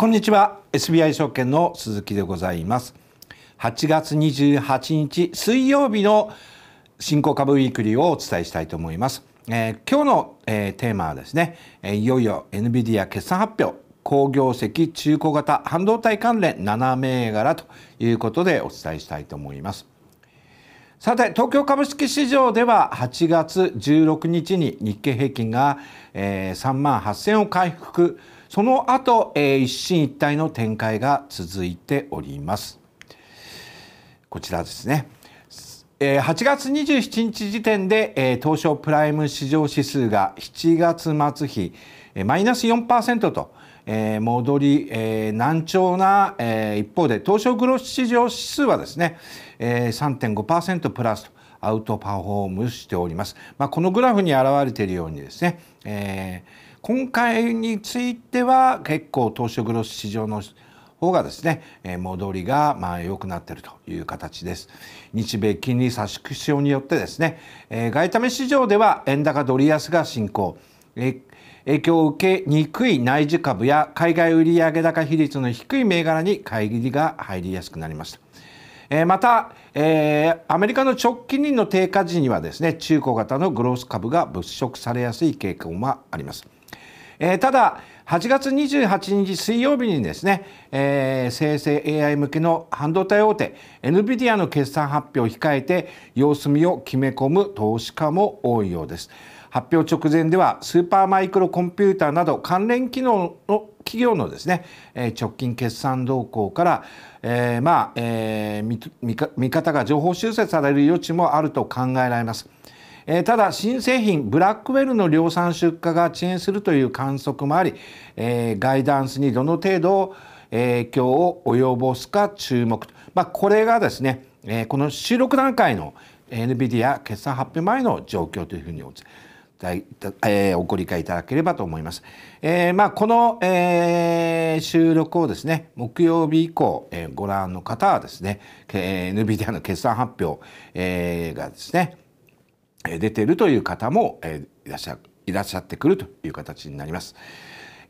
こんにちは SBI 証券の鈴木でございます8月28日水曜日の新興株ウィークリーをお伝えしたいと思います、えー、今日の、えー、テーマはですね、えー、いよいよ NVIDIA 決算発表好業績中古型半導体関連7銘柄ということでお伝えしたいと思いますさて東京株式市場では8月16日に日経平均が、えー、3万8000を回復その後、えー、一進一退の展開が続いております。こちらですね。8月27日時点で東証プライム市場指数が7月末比マイナス4%と戻り難聴な一方で東証グロス市場指数はですね3.5%プラスとアウトパフォームしております。まあ、このグラフに表れているようにですね、えー今回については結構東証グロス市場の方がですね戻りがまあ良くなっているという形です日米金利差縮小によってですね外為市場では円高ドル安が進行影響を受けにくい内需株や海外売上高比率の低い銘柄に買い切りが入りやすくなりましたまた、えー、アメリカの直近利の低下時にはですね中古型のグロース株が物色されやすい傾向もありますえー、ただ8月28日水曜日にですね、えー、生成 AI 向けの半導体大手 NVIDIA の決算発表を控えて様子見を決め込む投資家も多いようです発表直前ではスーパーマイクロコンピューターなど関連機能の企業のですね、え直近決算動向から、えー、まあ、えー、見方が情報修正される余地もあると考えられます。えただ新製品ブラックウェルの量産出荷が遅延するという観測もあり、えガイダンスにどの程度影響を及ぼすか注目、まあ、これがですね、えこの収録段階の NVIDIA 決算発表前の状況というふうにお伝えご理解いただければと思います。えー、まあこの、え収録をですね木曜日以降、えご覧の方はですね、え NVIDIA の決算発表、えがですね出てるという方もいらっしゃいらっしゃってくるという形になります。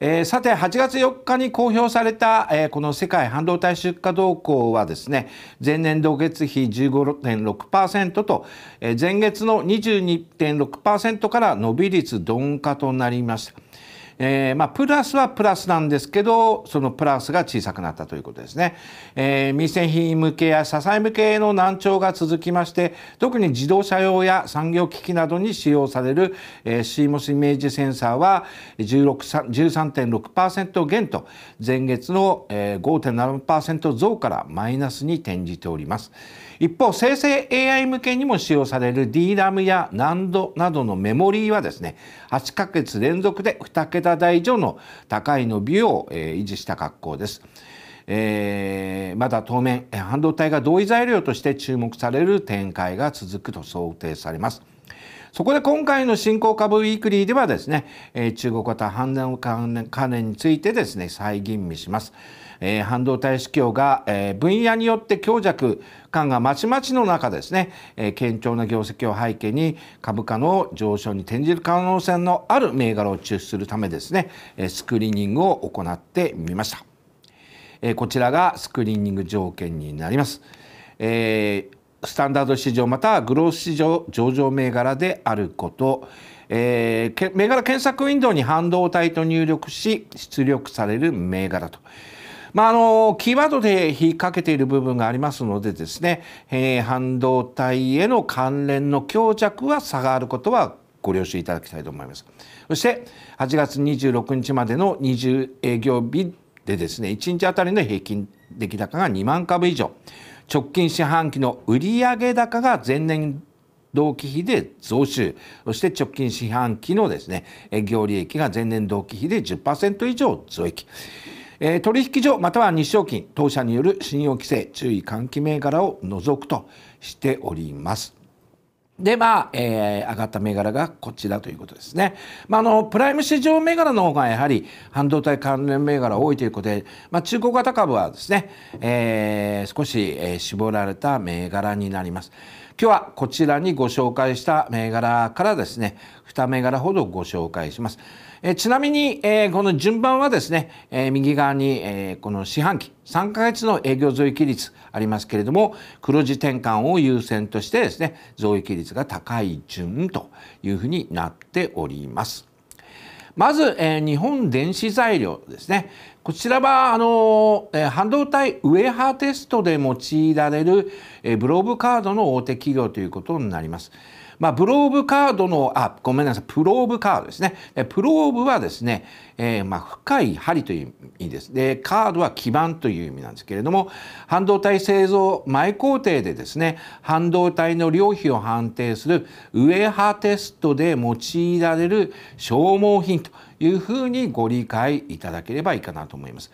えー、さて8月4日に公表された、えー、この世界半導体出荷動向はですね前年同月比15.6%と、えー、前月の22.6%から伸び率鈍化となりました。えー、まあ、プラスはプラスなんですけどそのプラスが小さくなったということですね、えー、未製品向けや支え向けの難聴が続きまして特に自動車用や産業機器などに使用される、えー、CMOS イメージセンサーは13.6%減と前月の、えー、5.7%増からマイナスに転じております一方生成 AI 向けにも使用される DRAM や NAND などのメモリーはですね8ヶ月連続で2桁桁台以上の高い伸びを、え維持した格好です。えー、まだ当面半導体が同意材料として注目される展開が続くと想定されます。そこで今回の新興株ウィークリーではですね、えー、中国型半導体関連についてですね、再吟味します。えー、半導体市況が、えー、分野によって強弱感がまちまちの中ですね、えー、堅調な業績を背景に株価の上昇に転じる可能性のある銘柄を抽出するためですね、えスクリーニングを行ってみました。えこちらがスクリーニング条件になります。えースタンダード市場またはグロース市場上場銘柄であること、えー、銘柄検索ウィンドウに半導体と入力し出力される銘柄と。まあ、あのキーワードで引っ掛けている部分がありますのでですね、えー、半導体への関連の強弱は差があることはご了承いただきたいと思います。そして8月26日までの20営業日でですね1日あたりの平均出来高が2万株以上直近四半期の売上高が前年同期比で増収そして直近四半期のですね業利益が前年同期比で10%以上増益え取引所または日証金当社による信用規制注意喚起銘柄を除くとしております。でまあ、えー、上がった銘柄がこちらということですね。まあ、あのプライム市場銘柄の方がやはり半導体関連銘柄多いということで、まあ、中古型株はですね、えー、少し、えー、絞られた銘柄になります。今日はこちらにご紹介した銘柄からですね、2銘柄ほどご紹介します。えちなみに、えー、この順番はですね、えー、右側に、えー、この四半期、3ヶ月の営業増益率ありますけれども、黒字転換を優先としてですね、増益率が高い順というふうになっております。まず、えー、日本電子材料ですねこちらはあの、えー、半導体ウェハテストで用いられる、えー、ブローブカードの大手企業ということになります。まあ、ブローブカードの、あ、ごめんなさい、プローブカードですね。プローブはですね、えー、まあ、深い針という意味です。で、カードは基板という意味なんですけれども、半導体製造前工程でですね、半導体の量比を判定するウェハテストで用いられる消耗品と。いうふうにご理解いただければいいかなと思います。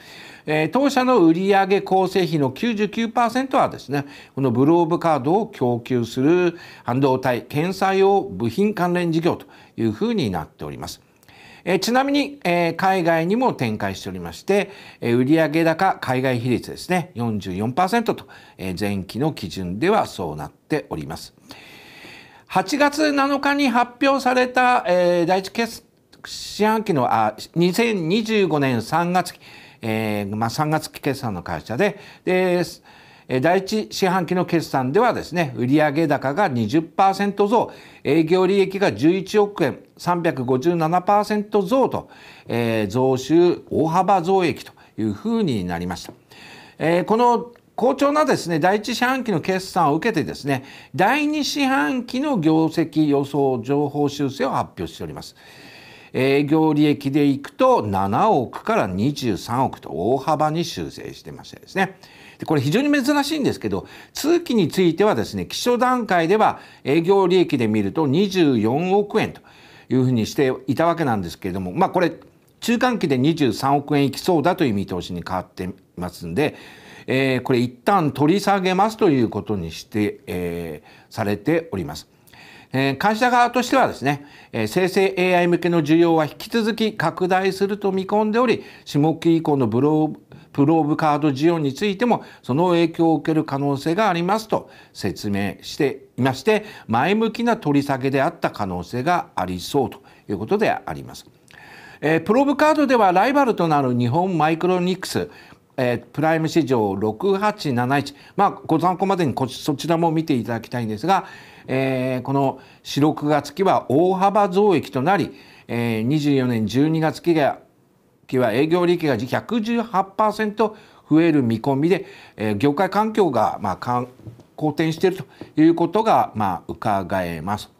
えー、当社の売上構成比の99%はですね、このブローブカードを供給する半導体、検査用部品関連事業というふうになっております。えちなみに、え海外にも展開しておりまして、え売上高海外比率ですね44%と、え前期の基準ではそうなっております。8月7日に発表された、え第一決四半期のあ2025年3月期、えーまあ、3月期決算の会社でで第1四半期の決算ではですね売上高が20%増営業利益が11億円357%増と、えー、増収大幅増益というふうになりました。えー、この好調なですね、第1四半期の決算を受けてですね、第2四半期の業績予想情報修正を発表しております。営業利益でいくと7億から23億と大幅に修正してましてですねこれ非常に珍しいんですけど通期についてはですね基礎段階では営業利益で見ると24億円というふうにしていたわけなんですけれどもまあこれ中間期で23億円いきそうだという見通しに変わってますんで、えー、これ一旦取り下げますということにして、えー、されております。え会社側としてはですね、え生成 AI 向けの需要は引き続き拡大すると見込んでおり下期以降のブロープローブカード需要についてもその影響を受ける可能性がありますと説明していまして前向きな取り下げであった可能性がありそうということであります。えプローブカードではライバルとなる日本マイクロニクスえー、プライム市場6871、まあ、ご参考までにこそちらも見ていただきたいんですが、えー、この4、6月期は大幅増益となり、えー、24年12月期が期は営業利益が118%増える見込みで、えー、業界環境がまあ好転しているということがまあ伺えます。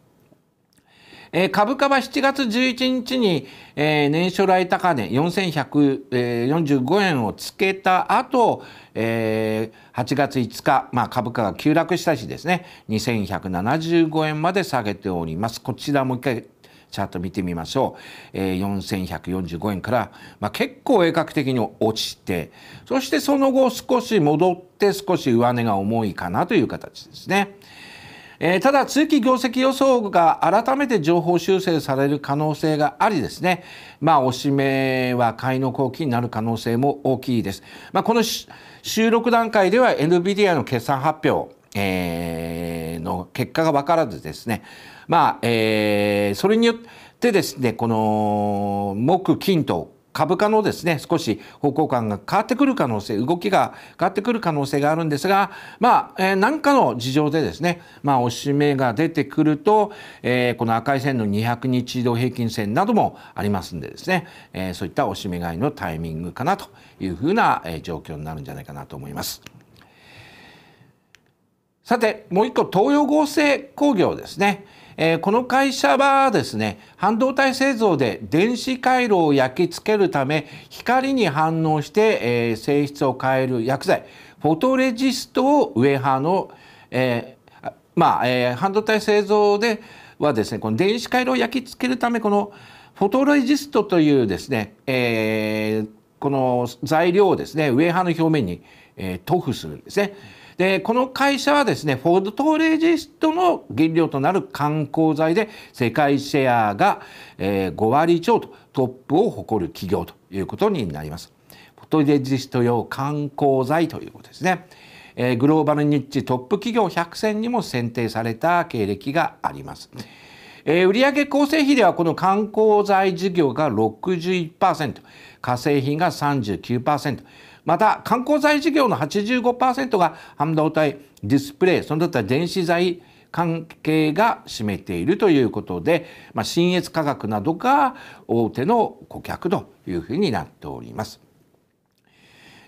えー、株価は7月11日に、えー、年初来高値4145円をつけた後、えー、8月5日、まあ、株価が急落したしですね、2175円まで下げております。こちらもう一回チャート見てみましょう、えー、4145円から、まあ、結構鋭角的に落ちてそしてその後少し戻って少し上値が重いかなという形ですね。えー、ただ通期業績予想が改めて情報修正される可能性がありですねまあおしめは買いの後期になる可能性も大きいです、まあ、この収録段階では NVIDIA の決算発表、えー、の結果が分からずですねまあ、えー、それによってですねこの木金と株価のですね少し方向感が変わってくる可能性動きが変わってくる可能性があるんですがまあ、えー、何かの事情でですねまあ押し目が出てくると、えー、この赤い線の200日移動平均線などもありますんでですね、えー、そういった押し目買いのタイミングかなというふうな、えー、状況になるんじゃないかなと思います。さてもう一個東洋合成工業ですね、えー、この会社はですね半導体製造で電子回路を焼き付けるため光に反応して、えー、性質を変える薬剤フォトレジストをウェハの、えー、まあ、え半導体製造ではですねこの電子回路を焼き付けるためこのフォトレジストというですね、えこの材料をですねウェハの表面に、え塗布するんですね。でこの会社はですねフォードトーレージストの原料となる観光材で世界シェアが、えー、5割超とトップを誇る企業ということになります。フォトレジスト用観光材ということですね。えー、グローバルニッチトップ企業100選にも選定された経歴があります。えー、売上構成比ではこの観光材事業が61%化成品が39%また観光材事業の85%が半導体ディスプレイその他電子材関係が占めているということで、まあ、新越価格などが大手の顧客というふうになっております。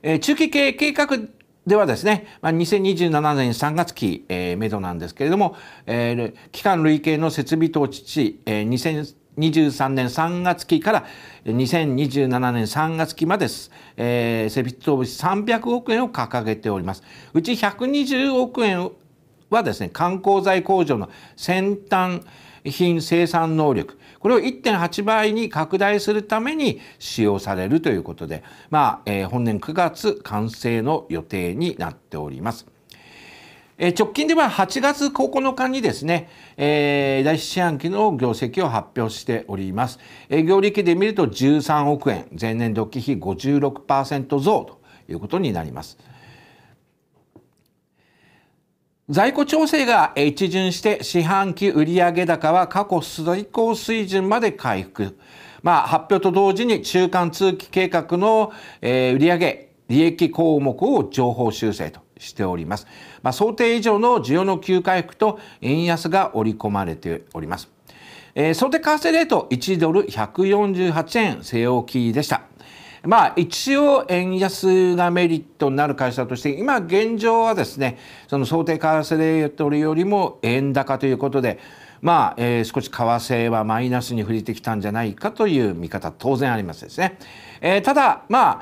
えー、中期経営計画ではですね、まあ、2027年3月期、えー、めどなんですけれども、えー、期間累計の設備投資値、えー、2023年3月期から2027年3月期までです、えー、設備投資300億円を掲げております。うち120億円はですね、観光材工場の先端品生産能力、これを1.8倍に拡大するために使用されるということで、まあ、えー、本年9月完成の予定になっております。え直近では8月9日にですね、えー、第一四半期の業績を発表しております。営業利益で見ると13億円、前年度期比56%増ということになります。在庫調整が一巡して四半期売上高は過去最高水準まで回復。まあ、発表と同時に中間通期計画の、えー、売上利益項目を上方修正としております。まあ、想定以上の需要の急回復と円安が織り込まれております。えー、想定為替レート1ドル148円据え置きでした。まあ一応円安がメリットになる会社として今現状はですねその想定為替レートよりも円高ということでまあ、え少し為替はマイナスに振れてきたんじゃないかという見方当然ありますですね。えー、ただ、まあ、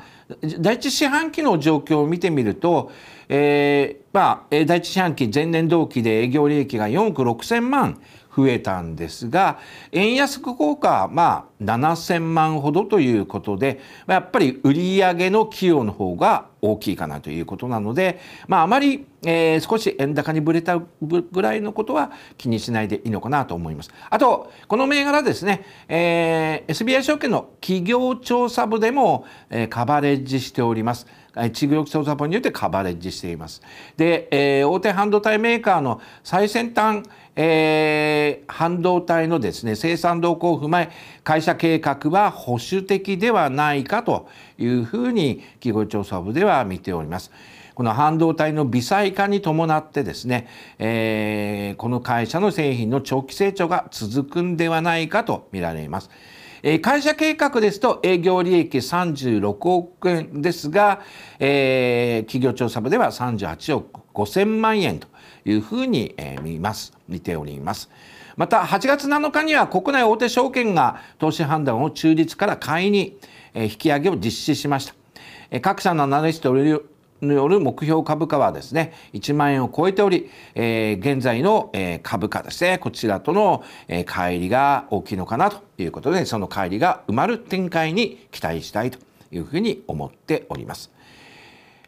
第一四半期の状況を見てみると、えーまあ、第一四半期前年同期で営業利益が4億6千万増えたんですが円安効果、まあ7000万ほどということでやっぱり売上の寄与の方が大きいかなということなので、まあ、あまり、えー、少し円高にぶれたぐらいのことは気にしないでいいのかなと思います。あとこの銘柄ですね、えー、SBI 証券の企業調査部でも、えー、カバレッジしております。地域調査部によってカバレッジしています。で、えー、大手半導体メーカーの最先端、えー、半導体のですね生産動向を踏まえ会社計画は保守的ではないかというふうに企業調査部では見ております。この半導体の微細化に伴ってですね、えー、この会社の製品の長期成長が続くんではないかと見られます。会社計画ですと営業利益36億円ですが、えー、企業調査部では38億5000万円というふうに、え見ます見ております。また8月7日には国内大手証券が投資判断を中立から買いに引き上げを実施しました。各社のアナリストによる目標株価はですね、1万円を超えており、現在の、株価ですね、こちらとの、乖離が大きいのかなということで、その乖離が埋まる展開に期待したいというふうに思っております。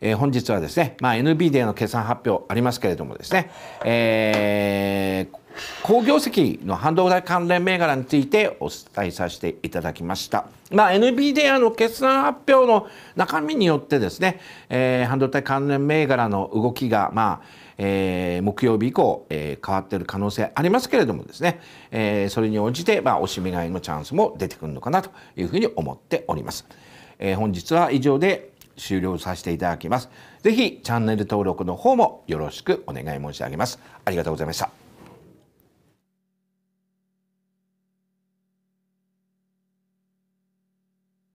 えー、本日はですね、まあ、NB a の決算発表ありますけれどもですね、えー好業績の半導体関連銘柄についてお伝えさせていただきました。まあ、NVIDIA の決算発表の中身によってですね、えー、半導体関連銘柄の動きが、まあ、えー、木曜日以降、えー、変わっている可能性ありますけれどもですね、えー、それに応じて、まあ、おしめ買いのチャンスも出てくるのかなというふうに思っております。えー、本日は以上で終了させていただきます。ぜひチャンネル登録の方もよろしくお願い申し上げます。ありがとうございました。